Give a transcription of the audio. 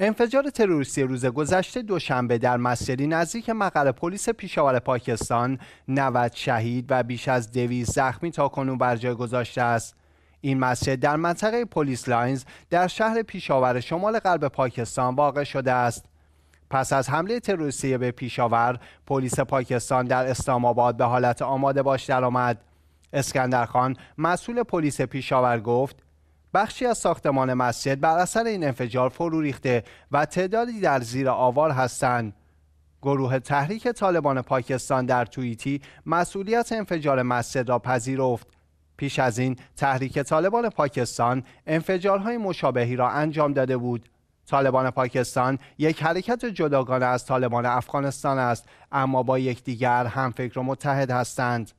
انفجار تروریستی روز گذشته دوشنبه در مسجدی نزدیک مقر پلیس پیشاور پاکستان 90 شهید و بیش از دوی زخمی تا کنون بر جای گذاشته است این مسجد در منطقه پلیس لاینز در شهر پیشاور شمال غرب پاکستان واقع شده است پس از حمله تروریستی به پیشاور پلیس پاکستان در اسلام آباد به حالت آماده باش درآمد اسکندر خان مسئول پلیس پیشاور گفت بخشی از ساختمان مسجد بر اثر این انفجار فرو ریخته و تعدادی در زیر آوار هستند. گروه تحریک طالبان پاکستان در توییتی مسئولیت انفجار مسجد را پذیرفت. پیش از این تحریک طالبان پاکستان انفجارهای مشابهی را انجام داده بود. طالبان پاکستان یک حرکت جداگانه از طالبان افغانستان است اما با یکدیگر هم فکر و متحد هستند.